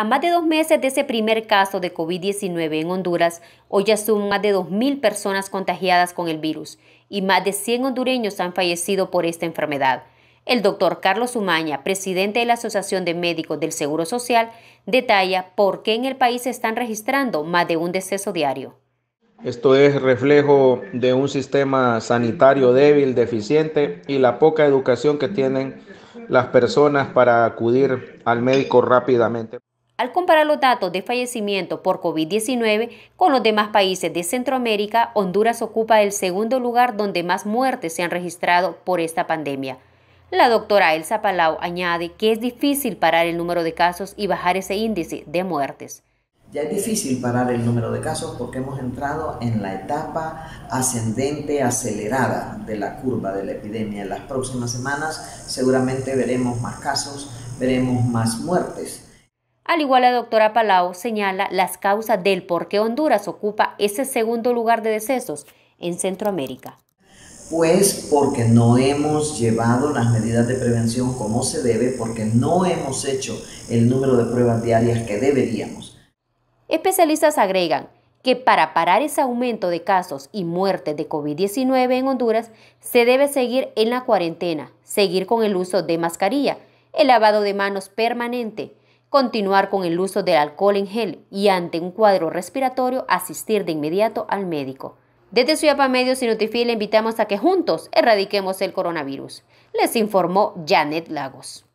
A más de dos meses de ese primer caso de COVID-19 en Honduras, hoy ya son más de 2.000 personas contagiadas con el virus y más de 100 hondureños han fallecido por esta enfermedad. El doctor Carlos Umaña, presidente de la Asociación de Médicos del Seguro Social, detalla por qué en el país se están registrando más de un deceso diario. Esto es reflejo de un sistema sanitario débil, deficiente y la poca educación que tienen las personas para acudir al médico rápidamente al comparar los datos de fallecimiento por COVID-19 con los demás países de Centroamérica, Honduras ocupa el segundo lugar donde más muertes se han registrado por esta pandemia. La doctora Elsa Palau añade que es difícil parar el número de casos y bajar ese índice de muertes. Ya es difícil parar el número de casos porque hemos entrado en la etapa ascendente, acelerada de la curva de la epidemia. En las próximas semanas seguramente veremos más casos, veremos más muertes. Al igual la doctora Palau señala las causas del por qué Honduras ocupa ese segundo lugar de decesos en Centroamérica. Pues porque no hemos llevado las medidas de prevención como se debe, porque no hemos hecho el número de pruebas diarias que deberíamos. Especialistas agregan que para parar ese aumento de casos y muertes de COVID-19 en Honduras, se debe seguir en la cuarentena, seguir con el uso de mascarilla, el lavado de manos permanente, continuar con el uso del alcohol en gel y ante un cuadro respiratorio asistir de inmediato al médico. Desde Suyapa Medios y le invitamos a que juntos erradiquemos el coronavirus, les informó Janet Lagos.